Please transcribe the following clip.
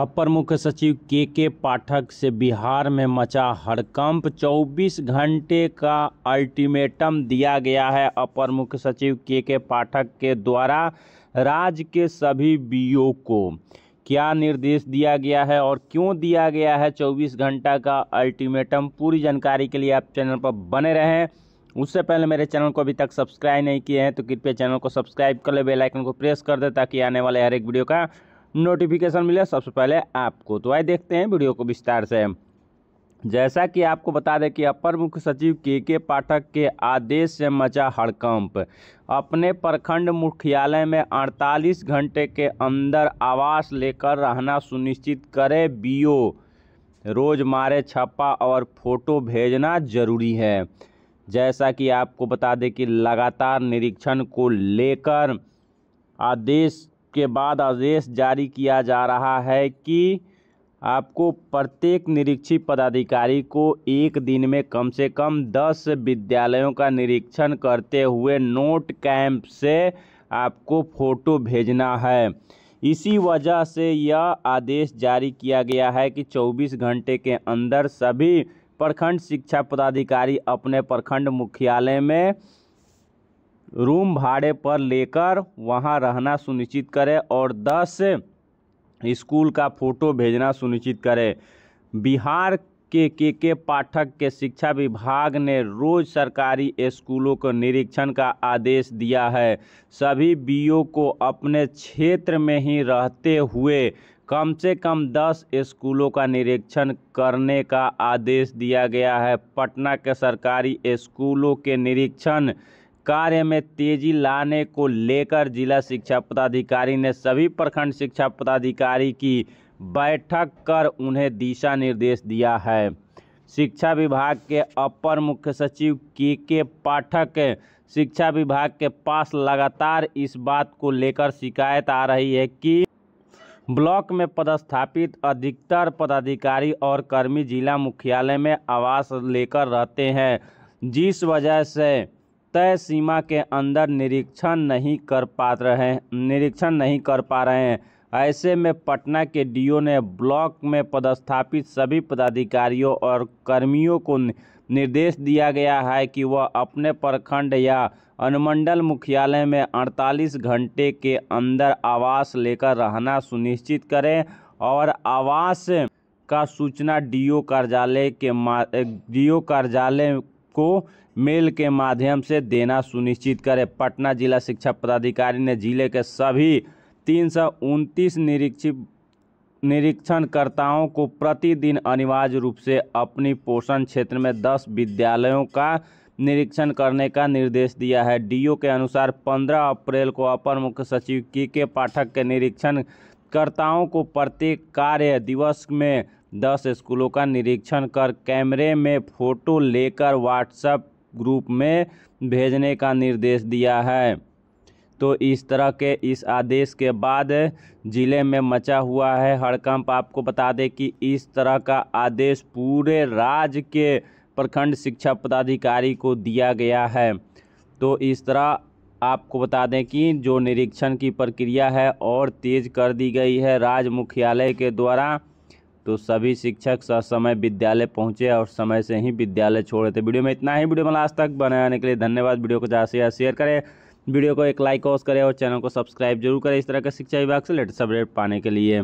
अपर मुख्य सचिव के के पाठक से बिहार में मचा हड़कंप 24 घंटे का अल्टीमेटम दिया गया है अपर मुख्य सचिव के के पाठक के द्वारा राज्य के सभी बीओ को क्या निर्देश दिया गया है और क्यों दिया गया है 24 घंटा का अल्टीमेटम पूरी जानकारी के लिए आप चैनल पर बने रहें उससे पहले मेरे चैनल को अभी तक सब्सक्राइब नहीं किए हैं तो कृपया चैनल को सब्सक्राइब कर ले बेलाइकन को प्रेस कर दे ताकि आने वाले हर एक वीडियो का नोटिफिकेशन मिले सबसे पहले आपको तो आइए देखते हैं वीडियो को विस्तार से जैसा कि आपको बता दें कि अपर मुख्य सचिव के के पाठक के आदेश से मचा हड़कंप अपने प्रखंड मुख्यालय में 48 घंटे के अंदर आवास लेकर रहना सुनिश्चित करे बीओ रोज मारे छपा और फोटो भेजना जरूरी है जैसा कि आपको बता दें कि लगातार निरीक्षण को लेकर आदेश के बाद आदेश जारी किया जा रहा है कि आपको प्रत्येक निरीक्षी पदाधिकारी को एक दिन में कम से कम दस विद्यालयों का निरीक्षण करते हुए नोट कैंप से आपको फ़ोटो भेजना है इसी वजह से यह आदेश जारी किया गया है कि 24 घंटे के अंदर सभी प्रखंड शिक्षा पदाधिकारी अपने प्रखंड मुख्यालय में रूम भाड़े पर लेकर वहाँ रहना सुनिश्चित करें और दस स्कूल का फ़ोटो भेजना सुनिश्चित करें बिहार के के के पाठक के शिक्षा विभाग ने रोज सरकारी स्कूलों को निरीक्षण का आदेश दिया है सभी बीओ को अपने क्षेत्र में ही रहते हुए कम से कम 10 स्कूलों का निरीक्षण करने का आदेश दिया गया है पटना के सरकारी स्कूलों के निरीक्षण कार्य में तेजी लाने को लेकर जिला शिक्षा पदाधिकारी ने सभी प्रखंड शिक्षा पदाधिकारी की बैठक कर उन्हें दिशा निर्देश दिया है शिक्षा विभाग के अपर मुख्य सचिव के के पाठक शिक्षा विभाग के पास लगातार इस बात को लेकर शिकायत आ रही है कि ब्लॉक में पदस्थापित अधिकतर पदाधिकारी और कर्मी जिला मुख्यालय में आवास लेकर रहते हैं जिस वजह से तय सीमा के अंदर निरीक्षण नहीं कर पा रहे हैं निरीक्षण नहीं कर पा रहे हैं ऐसे में पटना के डीओ ने ब्लॉक में पदस्थापित सभी पदाधिकारियों और कर्मियों को निर्देश दिया गया है कि वह अपने प्रखंड या अनुमंडल मुख्यालय में 48 घंटे के अंदर आवास लेकर रहना सुनिश्चित करें और आवास का सूचना डीओ कार्यालय के डीओ कार्यालय को मेल के माध्यम से देना सुनिश्चित करें पटना जिला शिक्षा पदाधिकारी ने जिले के सभी तीन निरीक्षित निरीक्षणकर्ताओं को प्रतिदिन अनिवार्य रूप से अपनी पोषण क्षेत्र में 10 विद्यालयों का निरीक्षण करने का निर्देश दिया है डीओ के अनुसार 15 अप्रैल को अपर मुख्य सचिव के के पाठक के निरीक्षणकर्ताओं को प्रत्येक कार्य दिवस में दस स्कूलों का निरीक्षण कर कैमरे में फ़ोटो लेकर व्हाट्सएप ग्रुप में भेजने का निर्देश दिया है तो इस तरह के इस आदेश के बाद ज़िले में मचा हुआ है हड़कंप आपको बता दें कि इस तरह का आदेश पूरे राज्य के प्रखंड शिक्षा पदाधिकारी को दिया गया है तो इस तरह आपको बता दें कि जो निरीक्षण की प्रक्रिया है और तेज़ कर दी गई है राज्य मुख्यालय के द्वारा तो सभी शिक्षक समय विद्यालय पहुँचे और समय से ही विद्यालय छोड़े थे वीडियो में इतना ही वीडियो मतलब आज तक बनाने के लिए धन्यवाद वीडियो को ज़्यादा से ज़्यादा शेयर करें वीडियो को एक लाइक और करें और चैनल को सब्सक्राइब जरूर करें इस तरह के शिक्षा विभाग से लेटेस्ट अपडेट पाने के लिए